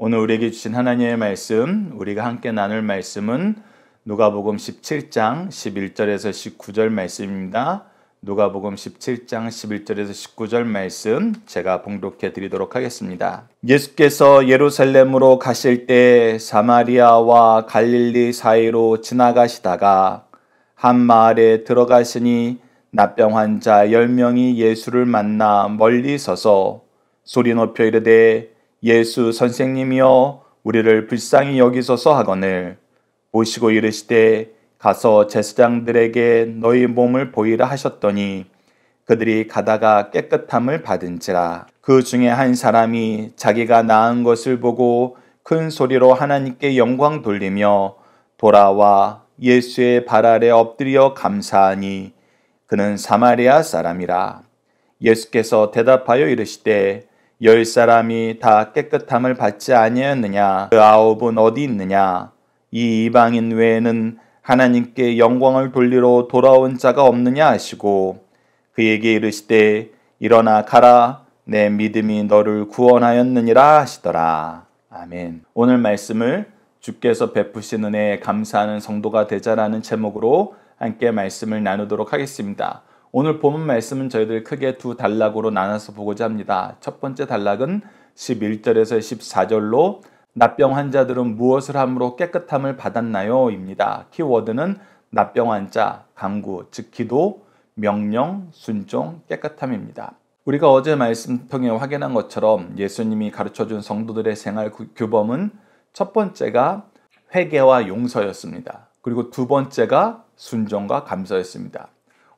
오늘 우리에게 주신 하나님의 말씀, 우리가 함께 나눌 말씀은 누가복음 17장 11절에서 19절 말씀입니다. 누가복음 17장 11절에서 19절 말씀 제가 봉독해 드리도록 하겠습니다. 예수께서 예루살렘으로 가실 때 사마리아와 갈릴리 사이로 지나가시다가 한 마을에 들어가시니 나병 환자 10명이 예수를 만나 멀리 서서 소리 높여 이르되 예수 선생님이여 우리를 불쌍히 여기소서 하거늘 보시고 이르시되 가서 제사장들에게 너희 몸을 보이라 하셨더니 그들이 가다가 깨끗함을 받은지라 그 중에 한 사람이 자기가 나은 것을 보고 큰 소리로 하나님께 영광 돌리며 돌아와 예수의 발 아래 엎드려 감사하니 그는 사마리아 사람이라 예수께서 대답하여 이르시되 열 사람이 다 깨끗함을 받지 아니었느냐그 아홉은 어디 있느냐? 이 이방인 외에는 하나님께 영광을 돌리러 돌아온 자가 없느냐 하시고 그에게 이르시되 일어나 가라 내 믿음이 너를 구원하였느니라 하시더라. 아멘. 오늘 말씀을 주께서 베푸신 은혜에 감사하는 성도가 되자라는 제목으로 함께 말씀을 나누도록 하겠습니다. 오늘 보문 말씀은 저희들 크게 두 단락으로 나눠서 보고자 합니다. 첫 번째 단락은 11절에서 14절로 납병 환자들은 무엇을 함으로 깨끗함을 받았나요? 입니다. 키워드는 납병 환자, 강구, 즉 기도, 명령, 순종, 깨끗함입니다. 우리가 어제 말씀 통해 확인한 것처럼 예수님이 가르쳐준 성도들의 생활 규범은 첫 번째가 회개와 용서였습니다. 그리고 두 번째가 순종과 감사였습니다.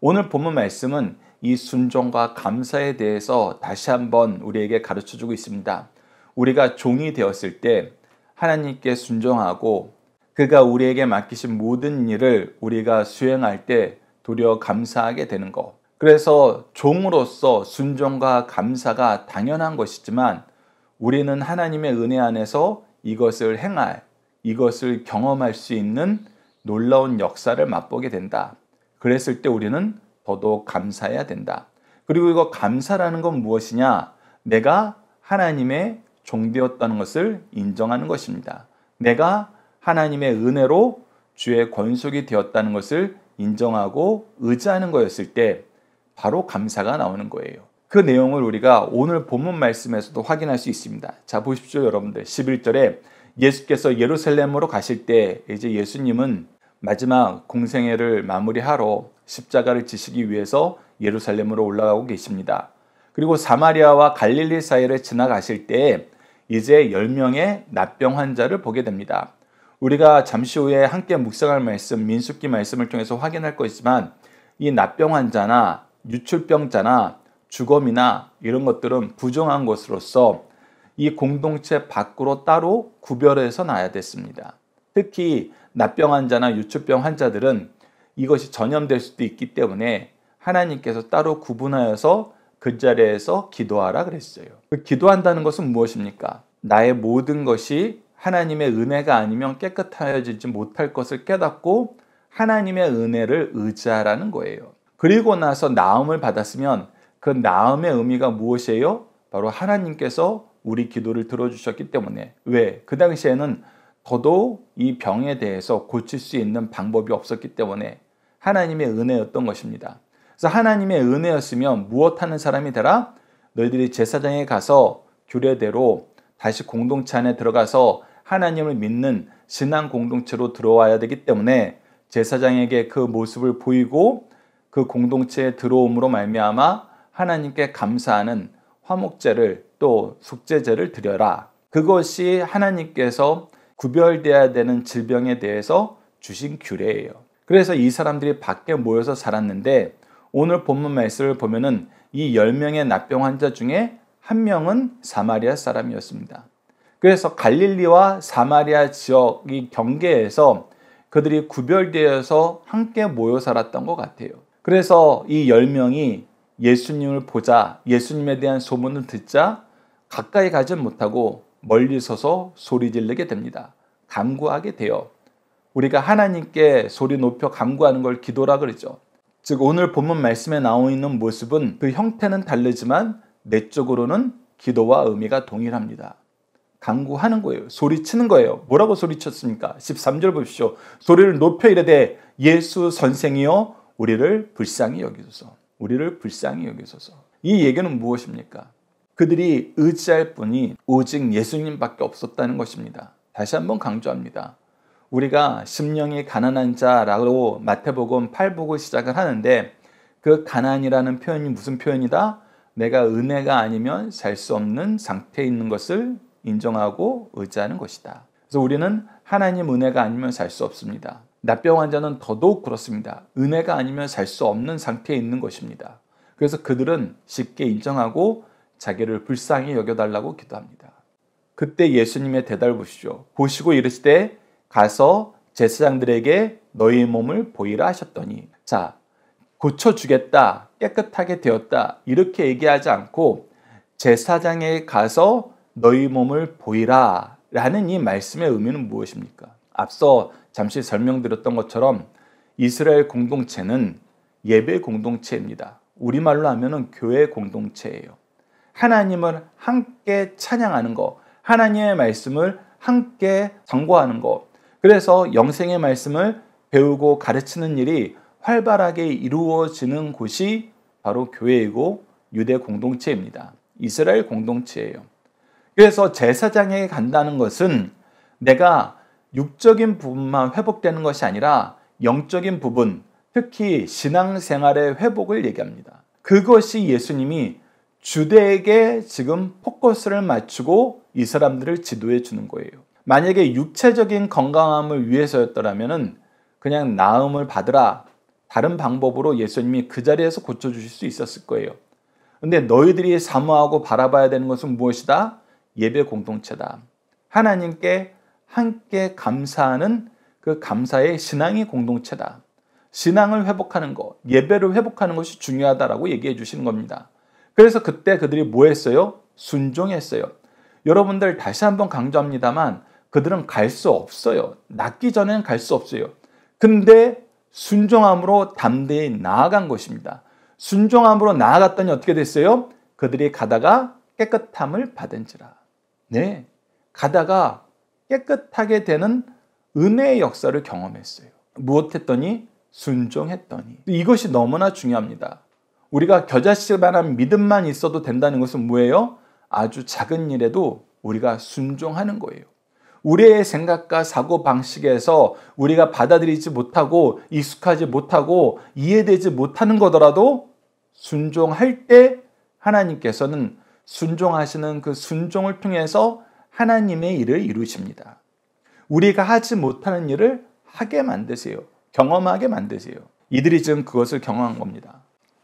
오늘 본문 말씀은 이 순종과 감사에 대해서 다시 한번 우리에게 가르쳐 주고 있습니다. 우리가 종이 되었을 때 하나님께 순종하고 그가 우리에게 맡기신 모든 일을 우리가 수행할 때도리 감사하게 되는 것. 그래서 종으로서 순종과 감사가 당연한 것이지만 우리는 하나님의 은혜 안에서 이것을 행할, 이것을 경험할 수 있는 놀라운 역사를 맛보게 된다. 그랬을 때 우리는 더더욱 감사해야 된다. 그리고 이거 감사라는 건 무엇이냐? 내가 하나님의 종되었다는 것을 인정하는 것입니다. 내가 하나님의 은혜로 주의 권속이 되었다는 것을 인정하고 의지하는 거였을 때 바로 감사가 나오는 거예요. 그 내용을 우리가 오늘 본문 말씀에서도 확인할 수 있습니다. 자, 보십시오, 여러분들. 11절에 예수께서 예루살렘으로 가실 때 이제 예수님은 마지막 공생애를 마무리하러 십자가를 지시기 위해서 예루살렘으로 올라가고 계십니다. 그리고 사마리아와 갈릴리 사이를 지나가실 때 이제 10명의 납병 환자를 보게 됩니다. 우리가 잠시 후에 함께 묵상할 말씀, 민숙기 말씀을 통해서 확인할 것이지만 이 납병 환자나 유출병자나 주검이나 이런 것들은 부정한 것으로서 이 공동체 밖으로 따로 구별해서 나야 됐습니다. 특히 나병 환자나 유추병 환자들은 이것이 전염될 수도 있기 때문에 하나님께서 따로 구분하여서 그 자리에서 기도하라 그랬어요. 그 기도한다는 것은 무엇입니까? 나의 모든 것이 하나님의 은혜가 아니면 깨끗하여지지 못할 것을 깨닫고 하나님의 은혜를 의지하라는 거예요. 그리고 나서 나음을 받았으면 그 나음의 의미가 무엇이에요? 바로 하나님께서 우리 기도를 들어주셨기 때문에. 왜? 그 당시에는 저도 이 병에 대해서 고칠 수 있는 방법이 없었기 때문에 하나님의 은혜였던 것입니다. 그래서 하나님의 은혜였으면 무엇 하는 사람이 되라? 너희들이 제사장에 가서 규례대로 다시 공동체 안에 들어가서 하나님을 믿는 신앙 공동체로 들어와야 되기 때문에 제사장에게 그 모습을 보이고 그 공동체에 들어옴으로 말미암아 하나님께 감사하는 화목제를 또 속죄제를 드려라. 그것이 하나님께서 구별되어야 되는 질병에 대해서 주신 규례예요. 그래서 이 사람들이 밖에 모여서 살았는데 오늘 본문 말씀을 보면은 이 10명의 납병 환자 중에 한 명은 사마리아 사람이었습니다. 그래서 갈릴리와 사마리아 지역이 경계에서 그들이 구별되어서 함께 모여 살았던 것 같아요. 그래서 이 10명이 예수님을 보자, 예수님에 대한 소문을 듣자 가까이 가지 못하고 멀리 서서 소리 지르게 됩니다. 감구하게 돼요. 우리가 하나님께 소리 높여 감구하는 걸 기도라 그러죠. 즉 오늘 본문 말씀에 나오 있는 모습은 그 형태는 다르지만 내적으로는 기도와 의미가 동일합니다. 강구하는 거예요. 소리치는 거예요. 뭐라고 소리쳤습니까? 13절 보십시오. 소리를 높여 이르되 예수 선생이여 우리를 불쌍히 여기소서. 우리를 불쌍히 여기소서. 이 얘기는 무엇입니까? 그들이 의지할 분이 오직 예수님밖에 없었다는 것입니다. 다시 한번 강조합니다. 우리가 심령이 가난한 자라고 마태복음 8복을 시작을 하는데 그 가난이라는 표현이 무슨 표현이다? 내가 은혜가 아니면 살 수 없는 상태에 있는 것을 인정하고 의지하는 것이다. 그래서 우리는 하나님 은혜가 아니면 살 수 없습니다. 나병 환자는 더더욱 그렇습니다. 은혜가 아니면 살 수 없는 상태에 있는 것입니다. 그래서 그들은 쉽게 인정하고 자기를 불쌍히 여겨달라고 기도합니다. 그때 예수님의 대답을 보시죠. 보시고 이르시되 가서 제사장들에게 너희의 몸을 보이라 하셨더니 자 고쳐주겠다 깨끗하게 되었다 이렇게 얘기하지 않고 제사장에 가서 너희 몸을 보이라 라는 이 말씀의 의미는 무엇입니까? 앞서 잠시 설명드렸던 것처럼 이스라엘 공동체는 예배 공동체입니다. 우리말로 하면 교회 공동체예요. 하나님을 함께 찬양하는 것, 하나님의 말씀을 함께 전고하는 것. 그래서 영생의 말씀을 배우고 가르치는 일이 활발하게 이루어지는 곳이 바로 교회이고 유대 공동체입니다. 이스라엘 공동체예요. 그래서 제사장에게 간다는 것은 내가 육적인 부분만 회복되는 것이 아니라 영적인 부분, 특히 신앙생활의 회복을 얘기합니다. 그것이 예수님이 주대에게 지금 포커스를 맞추고 이 사람들을 지도해 주는 거예요. 만약에 육체적인 건강함을 위해서였더라면 그냥 나음을 받으라. 다른 방법으로 예수님이 그 자리에서 고쳐주실 수 있었을 거예요. 근데 너희들이 사모하고 바라봐야 되는 것은 무엇이다? 예배 공동체다. 하나님께 함께 감사하는 그 감사의 신앙이 공동체다. 신앙을 회복하는 것, 예배를 회복하는 것이 중요하다라고 얘기해 주시는 겁니다. 그래서 그때 그들이 뭐 했어요? 순종했어요. 여러분들 다시 한번 강조합니다만 그들은 갈 수 없어요. 낫기 전엔 갈 수 없어요. 근데 순종함으로 담대히 나아간 것입니다. 순종함으로 나아갔더니 어떻게 됐어요? 그들이 가다가 깨끗함을 받은지라. 네. 가다가 깨끗하게 되는 은혜의 역사를 경험했어요. 무엇 했더니? 순종했더니. 이것이 너무나 중요합니다. 우리가 겨자씨만한 믿음만 있어도 된다는 것은 뭐예요? 아주 작은 일에도 우리가 순종하는 거예요. 우리의 생각과 사고 방식에서 우리가 받아들이지 못하고 익숙하지 못하고 이해되지 못하는 거더라도 순종할 때 하나님께서는 순종하시는 그 순종을 통해서 하나님의 일을 이루십니다. 우리가 하지 못하는 일을 하게 만드세요. 경험하게 만드세요. 이들이 지금 그것을 경험한 겁니다.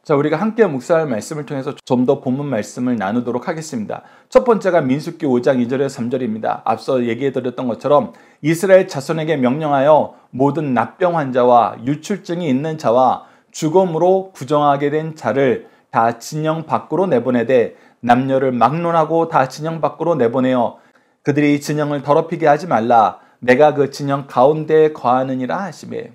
자, 우리가 함께 묵상할 말씀을 통해서 좀 더 본문 말씀을 나누도록 하겠습니다. 첫 번째가 민숙기 5장 2절에서 3절입니다. 앞서 얘기해 드렸던 것처럼 이스라엘 자손에게 명령하여 모든 납병 환자와 유출증이 있는 자와 죽음으로 부정하게 된 자를 다 진영 밖으로 내보내되 남녀를 막론하고 다 진영 밖으로 내보내어 그들이 진영을 더럽히게 하지 말라 내가 그 진영 가운데에 거하느니라 하시매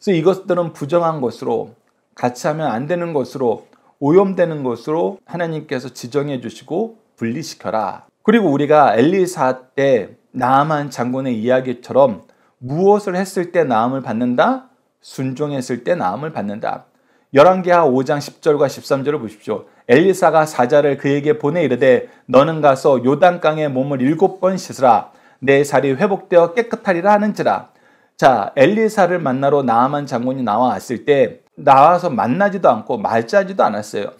그래서 이것들은 부정한 것으로 같이 하면 안 되는 것으로 오염되는 것으로 하나님께서 지정해 주시고 분리시켜라. 그리고 우리가 엘리사 때나만 장군의 이야기처럼 무엇을 했을 때 나음을 받는다? 순종했을 때 나음을 받는다. 열왕기하 5장 10절과 13절을 보십시오. 엘리사가 사자를 그에게 보내 이르되 너는 가서 요단강에 몸을 일곱 번 씻으라 내 살이 회복되어 깨끗하리라 하는지라. 자, 엘리사를 만나러 나아만 장군이 나왔을 때 나와서 만나지도 않고 말자지도 않았어요.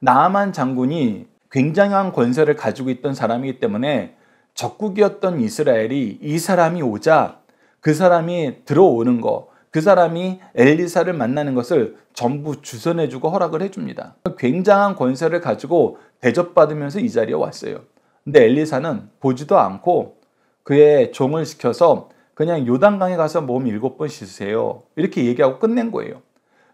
나만 장군이 굉장한 권세를 가지고 있던 사람이기 때문에 적국이었던 이스라엘이 이 사람이 오자 그 사람이 들어오는 거, 그 사람이 엘리사를 만나는 것을 전부 주선해주고 허락을 해줍니다. 굉장한 권세를 가지고 대접받으면서 이 자리에 왔어요. 근데 엘리사는 보지도 않고 그의 종을 시켜서 그냥 요단강에 가서 몸 일곱 번 씻으세요. 이렇게 얘기하고 끝낸 거예요.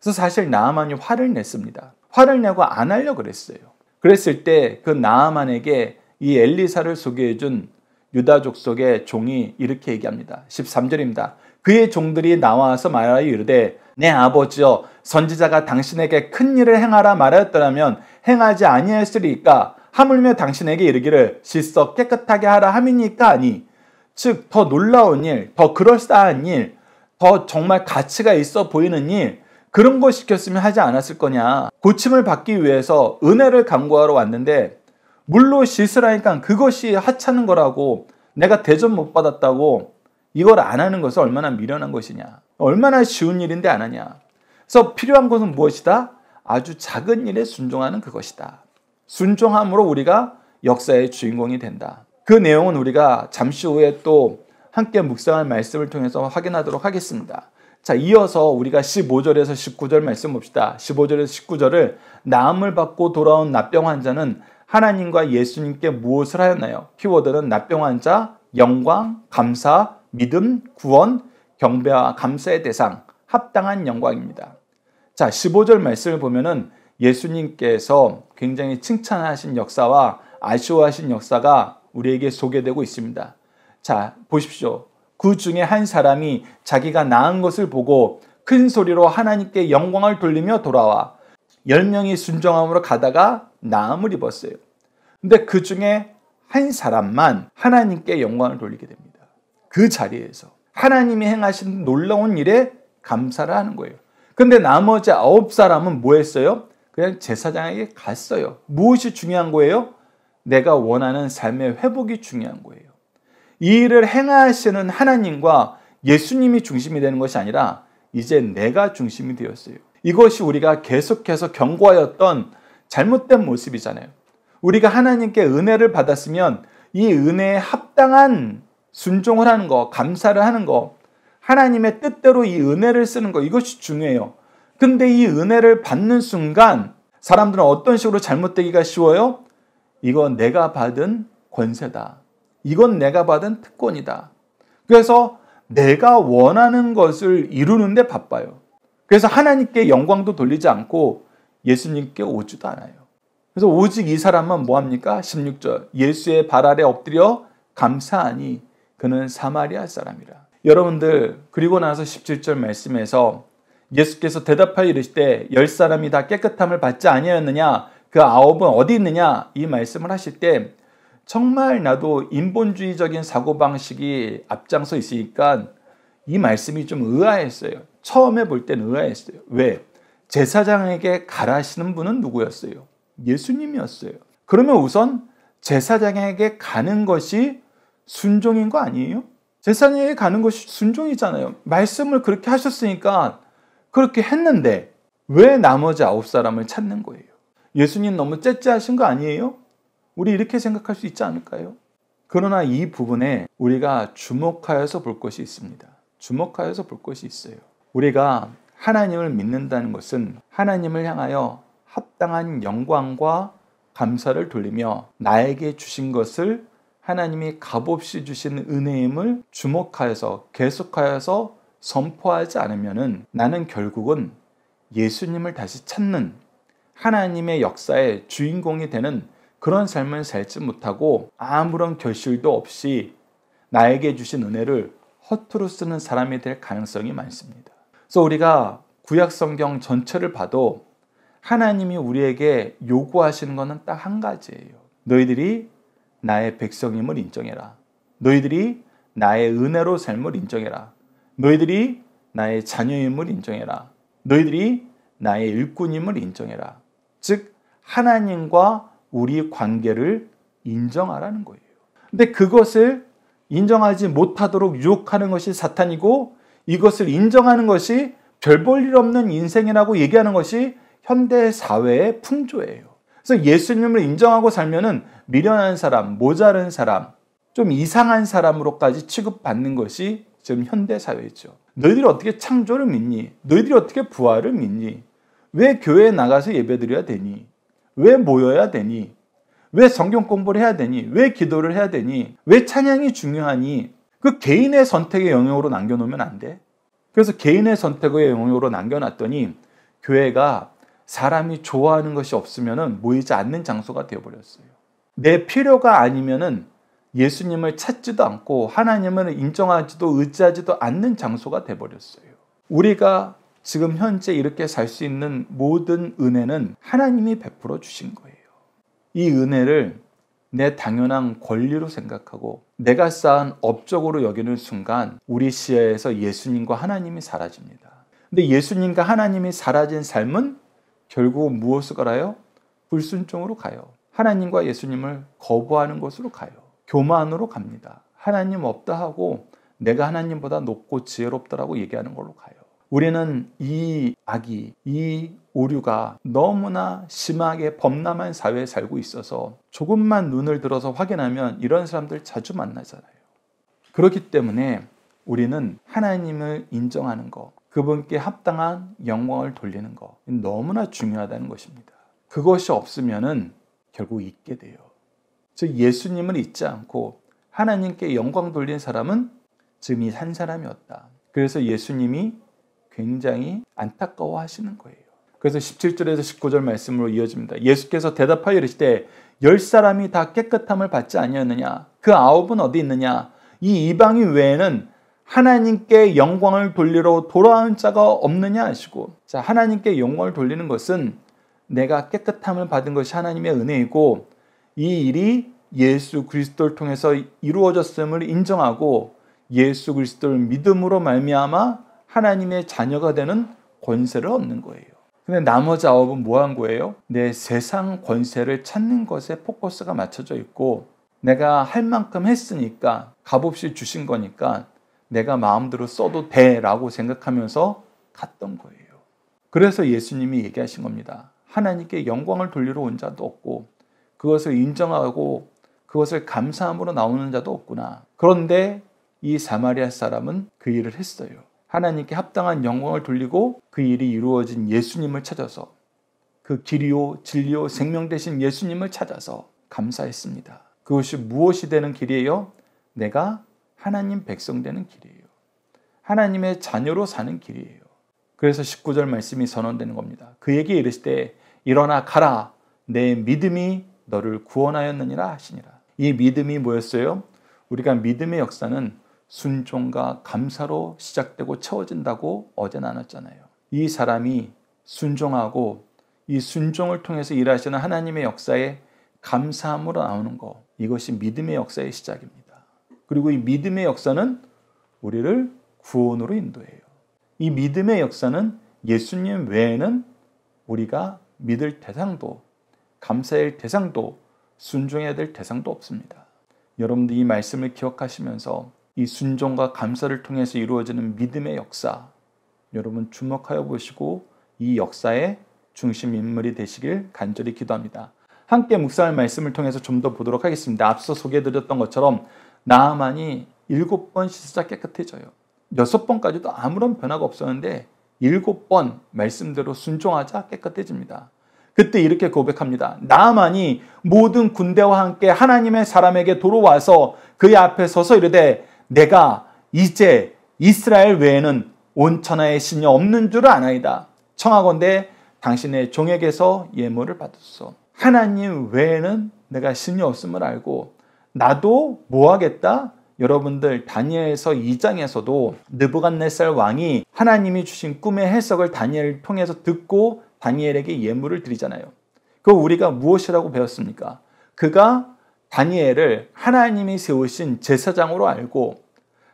그래서 사실 나아만이 화를 냈습니다. 화를 내고 안 하려고 그랬어요. 그랬을 때 그 나아만에게 이 엘리사를 소개해 준 유다족 속의 종이 이렇게 얘기합니다. 13절입니다. 그의 종들이 나와서 말하여 이르되 내 아버지여 선지자가 당신에게 큰 일을 행하라 말하였더라면 행하지 아니했으리까 하물며 당신에게 이르기를 씻어 깨끗하게 하라 함이니까 아니 즉 더 놀라운 일, 더 그럴싸한 일, 더 정말 가치가 있어 보이는 일, 그런 거 시켰으면 하지 않았을 거냐. 고침을 받기 위해서 은혜를 강구하러 왔는데 물로 씻으라니까 그것이 하찮은 거라고 내가 대접 못 받았다고 이걸 안 하는 것은 얼마나 미련한 것이냐. 얼마나 쉬운 일인데 안 하냐. 그래서 필요한 것은 무엇이다? 아주 작은 일에 순종하는 그것이다. 순종함으로 우리가 역사의 주인공이 된다. 그 내용은 우리가 잠시 후에 또 함께 묵상할 말씀을 통해서 확인하도록 하겠습니다. 자, 이어서 우리가 15절에서 19절 말씀 봅시다. 15절에서 19절을 나음을 받고 돌아온 나병 환자는 하나님과 예수님께 무엇을 하였나요? 키워드는 나병 환자, 영광, 감사, 믿음, 구원, 경배와 감사의 대상, 합당한 영광입니다. 자, 15절 말씀을 보면은 예수님께서 굉장히 칭찬하신 역사와 아쉬워하신 역사가 우리에게 소개되고 있습니다. 자, 보십시오. 그 중에 한 사람이 자기가 낳은 것을 보고 큰 소리로 하나님께 영광을 돌리며 돌아와 10명이 순종함으로 가다가 나음을 입었어요. 근데 그 중에 한 사람만 하나님께 영광을 돌리게 됩니다. 그 자리에서 하나님이 행하신 놀라운 일에 감사를 하는 거예요. 근데 나머지 아홉 사람은 뭐 했어요? 그냥 제사장에게 갔어요. 무엇이 중요한 거예요? 내가 원하는 삶의 회복이 중요한 거예요. 이 일을 행하시는 하나님과 예수님이 중심이 되는 것이 아니라 이제 내가 중심이 되었어요. 이것이 우리가 계속해서 경고하였던 잘못된 모습이잖아요. 우리가 하나님께 은혜를 받았으면 이 은혜에 합당한 순종을 하는 거, 감사를 하는 거, 하나님의 뜻대로 이 은혜를 쓰는 거, 이것이 중요해요. 근데 이 은혜를 받는 순간 사람들은 어떤 식으로 잘못되기가 쉬워요? 이건 내가 받은 권세다. 이건 내가 받은 특권이다. 그래서 내가 원하는 것을 이루는데 바빠요. 그래서 하나님께 영광도 돌리지 않고 예수님께 오지도 않아요. 그래서 오직 이 사람만 뭐합니까? 16절. 예수의 발 아래 엎드려 감사하니 그는 사마리아 사람이라. 여러분들, 그리고 나서 17절 말씀에서 예수께서 대답하여 이르시되 열 사람이 다 깨끗함을 받지 아니하였느냐 그 아홉은 어디 있느냐 이 말씀을 하실 때 정말 나도 인본주의적인 사고방식이 앞장서 있으니까 이 말씀이 좀 의아했어요. 처음에 볼 때는 의아했어요. 왜? 제사장에게 가라시는 분은 누구였어요? 예수님이었어요. 그러면 우선 제사장에게 가는 것이 순종인 거 아니에요? 제사장에게 가는 것이 순종이잖아요. 말씀을 그렇게 하셨으니까 그렇게 했는데 왜 나머지 아홉 사람을 찾는 거예요? 예수님 너무 째째하신 거 아니에요? 우리 이렇게 생각할 수 있지 않을까요? 그러나 이 부분에 우리가 주목하여서 볼 것이 있습니다. 주목하여서 볼 것이 있어요. 우리가 하나님을 믿는다는 것은 하나님을 향하여 합당한 영광과 감사를 돌리며 나에게 주신 것을 하나님이 값없이 주신 은혜임을 주목하여서 계속하여서 선포하지 않으면 나는 결국은 예수님을 다시 찾는 하나님의 역사의 주인공이 되는 그런 삶을 살지 못하고 아무런 결실도 없이 나에게 주신 은혜를 허투루 쓰는 사람이 될 가능성이 많습니다. 그래서 우리가 구약 성경 전체를 봐도 하나님이 우리에게 요구하시는 것은 딱 한 가지예요. 너희들이 나의 백성임을 인정해라. 너희들이 나의 은혜로 삶을 인정해라. 너희들이 나의 자녀임을 인정해라. 너희들이 나의 일꾼임을 인정해라. 즉 하나님과 우리 관계를 인정하라는 거예요. 근데 그것을 인정하지 못하도록 유혹하는 것이 사탄이고 이것을 인정하는 것이 별 볼일 없는 인생이라고 얘기하는 것이 현대 사회의 풍조예요. 그래서 예수님을 인정하고 살면은 미련한 사람, 모자른 사람, 좀 이상한 사람으로까지 취급받는 것이 지금 현대 사회죠. 너희들이 어떻게 창조를 믿니? 너희들이 어떻게 부활을 믿니? 왜 교회에 나가서 예배드려야 되니? 왜 모여야 되니? 왜 성경 공부를 해야 되니? 왜 기도를 해야 되니? 왜 찬양이 중요하니? 그 개인의 선택의 영역으로 남겨놓으면 안 돼. 그래서 개인의 선택의 영역으로 남겨놨더니 교회가 사람이 좋아하는 것이 없으면 모이지 않는 장소가 되어버렸어요. 내 필요가 아니면은 예수님을 찾지도 않고 하나님을 인정하지도 의지하지도 않는 장소가 되어버렸어요. 우리가 지금 현재 이렇게 살 수 있는 모든 은혜는 하나님이 베풀어 주신 거예요. 이 은혜를 내 당연한 권리로 생각하고 내가 쌓은 업적으로 여기는 순간 우리 시야에서 예수님과 하나님이 사라집니다. 근데 예수님과 하나님이 사라진 삶은 결국 무엇을가 가요? 불순종으로 가요. 하나님과 예수님을 거부하는 것으로 가요. 교만으로 갑니다. 하나님 없다 하고 내가 하나님보다 높고 지혜롭다라고 얘기하는 걸로 가요. 우리는 이 악이, 이 오류가 너무나 심하게 범람한 사회에 살고 있어서 조금만 눈을 들어서 확인하면 이런 사람들 자주 만나잖아요. 그렇기 때문에 우리는 하나님을 인정하는 것, 그분께 합당한 영광을 돌리는 것, 너무나 중요하다는 것입니다. 그것이 없으면 결국 잊게 돼요. 즉, 예수님을 잊지 않고 하나님께 영광 돌린 사람은 지금 이한 사람이었다. 그래서 예수님이 굉장히 안타까워 하시는 거예요. 그래서 17절에서 19절 말씀으로 이어집니다. 예수께서 대답하여 이르시되 열 사람이 다 깨끗함을 받지 아니었느냐? 그 아홉은 어디 있느냐? 이 이방인 외에는 하나님께 영광을 돌리러 돌아온 자가 없느냐 하시고 자 하나님께 영광을 돌리는 것은 내가 깨끗함을 받은 것이 하나님의 은혜이고 이 일이 예수 그리스도를 통해서 이루어졌음을 인정하고 예수 그리스도를 믿음으로 말미암아 하나님의 자녀가 되는 권세를 얻는 거예요. 근데 나머지 아홉은 뭐한 거예요? 내 세상 권세를 찾는 것에 포커스가 맞춰져 있고 내가 할 만큼 했으니까 값없이 주신 거니까 내가 마음대로 써도 돼라고 생각하면서 갔던 거예요. 그래서 예수님이 얘기하신 겁니다. 하나님께 영광을 돌리러 온 자도 없고 그것을 인정하고 그것을 감사함으로 나오는 자도 없구나. 그런데 이 사마리아 사람은 그 일을 했어요. 하나님께 합당한 영광을 돌리고 그 일이 이루어진 예수님을 찾아서 그 길이요 진리요 생명 되신 예수님을 찾아서 감사했습니다. 그것이 무엇이 되는 길이에요? 내가 하나님 백성 되는 길이에요. 하나님의 자녀로 사는 길이에요. 그래서 19절 말씀이 선언되는 겁니다. 그에게 이르시되 일어나 가라 내 믿음이 너를 구원하였느니라 하시니라. 이 믿음이 뭐였어요? 우리가 믿음의 역사는 순종과 감사로 시작되고 채워진다고 어제 나눴잖아요. 이 사람이 순종하고 이 순종을 통해서 일하시는 하나님의 역사에 감사함으로 나오는 것. 이것이 믿음의 역사의 시작입니다. 그리고 이 믿음의 역사는 우리를 구원으로 인도해요. 이 믿음의 역사는 예수님 외에는 우리가 믿을 대상도 감사의 대상도 순종해야 될 대상도 없습니다. 여러분들이 말씀을 기억하시면서 이 순종과 감사를 통해서 이루어지는 믿음의 역사 여러분 주목하여 보시고 이 역사의 중심 인물이 되시길 간절히 기도합니다. 함께 묵상할 말씀을 통해서 좀 더 보도록 하겠습니다. 앞서 소개해드렸던 것처럼 나만이 일곱 번 씻자 깨끗해져요. 여섯 번까지도 아무런 변화가 없었는데 일곱 번 말씀대로 순종하자 깨끗해집니다. 그때 이렇게 고백합니다. 나만이 모든 군대와 함께 하나님의 사람에게 돌아와서 그의 앞에 서서 이르되 내가 이제 이스라엘 외에는 온 천하에 신이 없는 줄 아나이다. 청하건대 당신의 종에게서 예물을 받았소. 하나님 외에는 내가 신이 없음을 알고 나도 뭐 하겠다? 여러분들 다니엘서 2장에서도 느부갓네살 왕이 하나님이 주신 꿈의 해석을 다니엘을 통해서 듣고 다니엘에게 예물을 드리잖아요. 그 우리가 무엇이라고 배웠습니까? 그가 다니엘을 하나님이 세우신 제사장으로 알고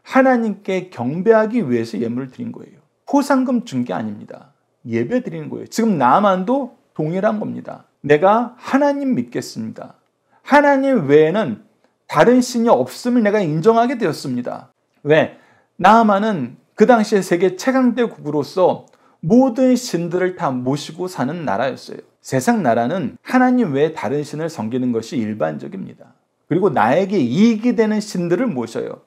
하나님께 경배하기 위해서 예물을 드린 거예요. 호상금 준 게 아닙니다. 예배 드리는 거예요. 지금 나만도 동일한 겁니다. 내가 하나님 믿겠습니다. 하나님 외에는 다른 신이 없음을 내가 인정하게 되었습니다. 왜? 나만은 그 당시에 세계 최강대국으로서 모든 신들을 다 모시고 사는 나라였어요. 세상 나라는 하나님 외에 다른 신을 섬기는 것이 일반적입니다. 그리고 나에게 이익이 되는 신들을 모셔요.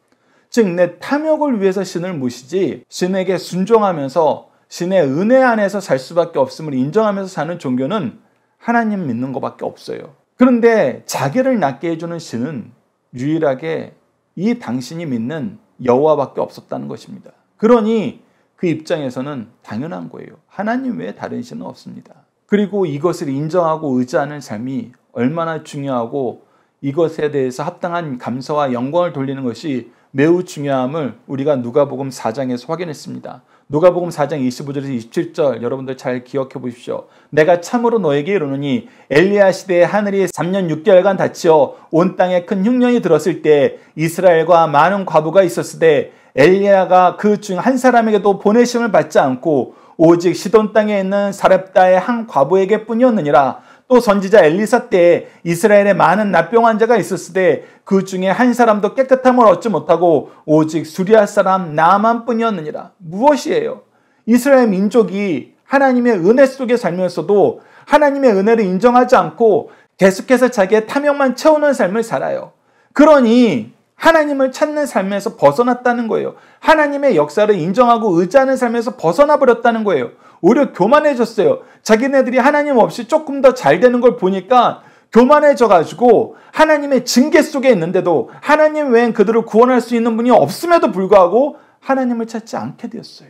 즉, 내 탐욕을 위해서 신을 모시지, 신에게 순종하면서 신의 은혜 안에서 살 수밖에 없음을 인정하면서 사는 종교는 하나님 믿는 것밖에 없어요. 그런데 자기를 낫게 해주는 신은 유일하게 이 당신이 믿는 여호와밖에 없었다는 것입니다. 그러니 그 입장에서는 당연한 거예요. 하나님 외에 다른 신은 없습니다. 그리고 이것을 인정하고 의지하는 삶이 얼마나 중요하고 이것에 대해서 합당한 감사와 영광을 돌리는 것이 매우 중요함을 우리가 누가복음 4장에서 확인했습니다. 누가복음 4장 25절에서 27절 여러분들 잘 기억해 보십시오. 내가 참으로 너에게 이르노니 엘리야 시대에 하늘이 3년 6개월간 닫히어 온 땅에 큰 흉년이 들었을 때 이스라엘과 많은 과부가 있었을때 엘리야가 그 중 한 사람에게도 보내심을 받지 않고 오직 시돈 땅에 있는 사렙다의 한 과부에게 뿐이었느니라. 또 선지자 엘리사 때 이스라엘에 많은 납병 환자가 있었을때 그 중에 한 사람도 깨끗함을 얻지 못하고 오직 수리아 사람 나만뿐이었느니라. 무엇이에요? 이스라엘 민족이 하나님의 은혜 속에 살면서도 하나님의 은혜를 인정하지 않고 계속해서 자기의 탐욕만 채우는 삶을 살아요. 그러니 하나님을 찾는 삶에서 벗어났다는 거예요. 하나님의 역사를 인정하고 의지하는 삶에서 벗어나 버렸다는 거예요. 오히려 교만해졌어요. 자기네들이 하나님 없이 조금 더 잘 되는 걸 보니까 교만해져가지고 하나님의 징계 속에 있는데도 하나님 외엔 그들을 구원할 수 있는 분이 없음에도 불구하고 하나님을 찾지 않게 되었어요.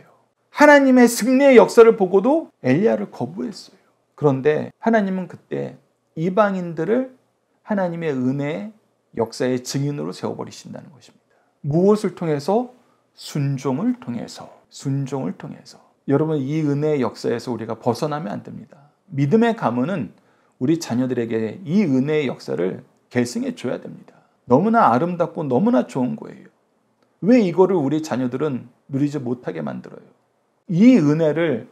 하나님의 승리의 역사를 보고도 엘리야를 거부했어요. 그런데 하나님은 그때 이방인들을 하나님의 은혜에 역사의 증인으로 세워버리신다는 것입니다. 무엇을 통해서? 순종을 통해서. 순종을 통해서. 여러분, 이 은혜의 역사에서 우리가 벗어나면 안 됩니다. 믿음의 가문은 우리 자녀들에게 이 은혜의 역사를 계승해 줘야 됩니다. 너무나 아름답고 너무나 좋은 거예요. 왜 이거를 우리 자녀들은 누리지 못하게 만들어요? 이 은혜를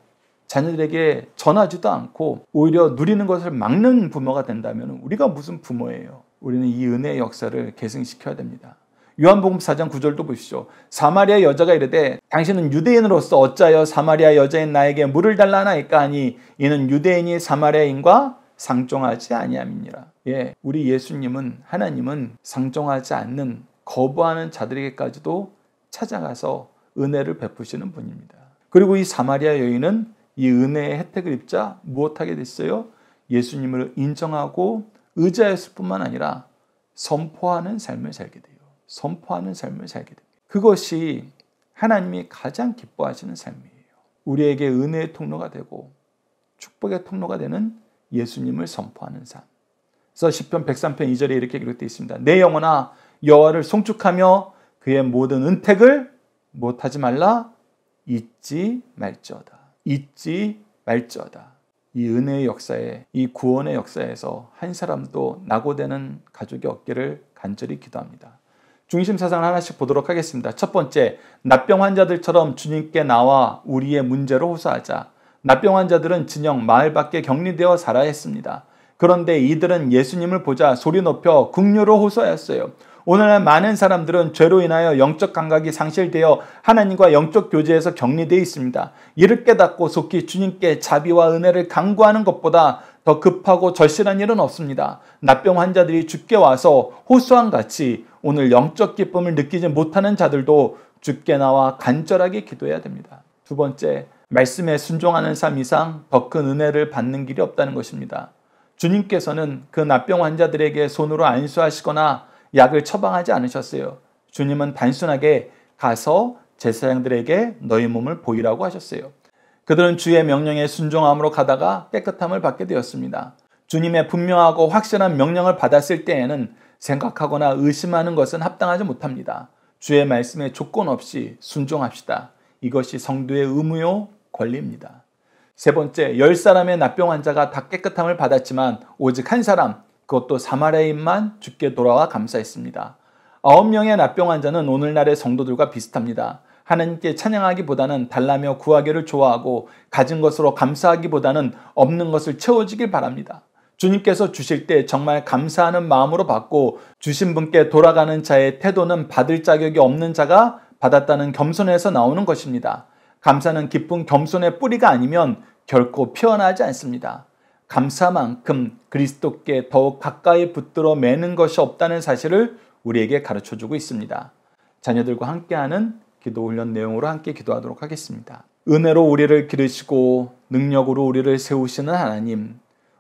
자녀들에게 전하지도 않고 오히려 누리는 것을 막는 부모가 된다면 우리가 무슨 부모예요? 우리는 이 은혜의 역사를 계승시켜야 됩니다. 요한복음 4장 9절도 보시죠. 사마리아 여자가 이르되 당신은 유대인으로서 어찌여 사마리아 여자인 나에게 물을 달라 하나이까 하니 이는 유대인이 사마리아인과 상종하지 아니함이니라. 예, 우리 예수님은 하나님은 상종하지 않는 거부하는 자들에게까지도 찾아가서 은혜를 베푸시는 분입니다. 그리고 이 사마리아 여인은 이 은혜의 혜택을 입자 무엇하게 됐어요? 예수님을 인정하고 의자였을 뿐만 아니라 선포하는 삶을 살게 돼요. 선포하는 삶을 살게 됩니 그것이 하나님이 가장 기뻐하시는 삶이에요. 우리에게 은혜의 통로가 되고 축복의 통로가 되는 예수님을 선포하는 삶. 그래서 시편 103편 2절에 이렇게 기록되어 있습니다. 내 영혼아 여와를 송축하며 그의 모든 은택을 못하지 말라 잊지 말지어다. 잊지 말지어다. 이 은혜의 역사에 이 구원의 역사에서 한 사람도 낙오되는 가족이 없기를 간절히 기도합니다. 중심 사상을 하나씩 보도록 하겠습니다. 첫 번째, 납병 환자들처럼 주님께 나와 우리의 문제로 호소하자. 납병 환자들은 진영 마을 밖에 격리되어 살아야 했습니다. 그런데 이들은 예수님을 보자 소리 높여 국류로 호소하였어요. 오늘날 많은 사람들은 죄로 인하여 영적 감각이 상실되어 하나님과 영적 교제에서 격리되어 있습니다. 이를 깨닫고 속히 주님께 자비와 은혜를 강구하는 것보다 더 급하고 절실한 일은 없습니다. 납병 환자들이 죽게 와서 호수왕 같이 오늘 영적 기쁨을 느끼지 못하는 자들도 죽게 나와 간절하게 기도해야 됩니다. 두 번째, 말씀에 순종하는 삶 이상 더 큰 은혜를 받는 길이 없다는 것입니다. 주님께서는 그납병 환자들에게 손으로 안수하시거나 약을 처방하지 않으셨어요. 주님은 단순하게 가서 제사장들에게 너희 몸을 보이라고 하셨어요. 그들은 주의 명령에 순종함으로 가다가 깨끗함을 받게 되었습니다. 주님의 분명하고 확실한 명령을 받았을 때에는 생각하거나 의심하는 것은 합당하지 못합니다. 주의 말씀에 조건 없이 순종합시다. 이것이 성도의 의무요 권리입니다. 세 번째, 열 사람의 납병 환자가 다 깨끗함을 받았지만 오직 한 사람, 그것도 사마레인만 죽게 돌아와 감사했습니다. 아홉 명의 납병 환자는 오늘날의 성도들과 비슷합니다. 하나님께 찬양하기보다는 달라며 구하기를 좋아하고 가진 것으로 감사하기보다는 없는 것을 채워지길 바랍니다. 주님께서 주실 때 정말 감사하는 마음으로 받고 주신 분께 돌아가는 자의 태도는 받을 자격이 없는 자가 받았다는 겸손에서 나오는 것입니다. 감사는 기쁜 겸손의 뿌리가 아니면 결코 피어나지 않습니다. 감사만큼 그리스도께 더욱 가까이 붙들어 매는 것이 없다는 사실을 우리에게 가르쳐 주고 있습니다. 자녀들과 함께하는 기도 훈련 내용으로 함께 기도하도록 하겠습니다. 은혜로 우리를 기르시고 능력으로 우리를 세우시는 하나님,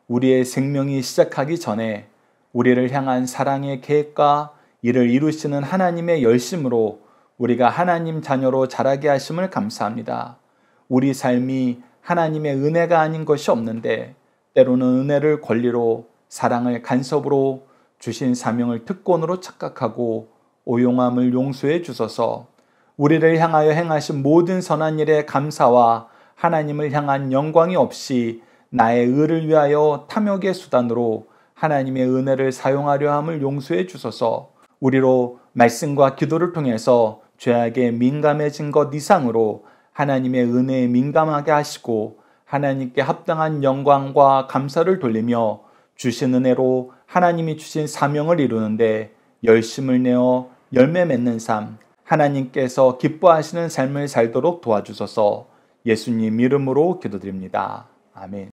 우리의 생명이 시작하기 전에 우리를 향한 사랑의 계획과 이를 이루시는 하나님의 열심으로 우리가 하나님 자녀로 자라게 하심을 감사합니다. 우리 삶이 하나님의 은혜가 아닌 것이 없는데 때로는 은혜를 권리로 사랑을 간섭으로 주신 사명을 특권으로 착각하고 오용함을 용서해 주소서 우리를 향하여 행하신 모든 선한 일에 감사와 하나님을 향한 영광이 없이 나의 의를 위하여 탐욕의 수단으로 하나님의 은혜를 사용하려 함을 용서해 주소서 우리로 말씀과 기도를 통해서 죄악에 민감해진 것 이상으로 하나님의 은혜에 민감하게 하시고 하나님께 합당한 영광과 감사를 돌리며 주신 은혜로 하나님이 주신 사명을 이루는데 열심을 내어 열매 맺는 삶, 하나님께서 기뻐하시는 삶을 살도록 도와주소서 예수님 이름으로 기도드립니다. 아멘.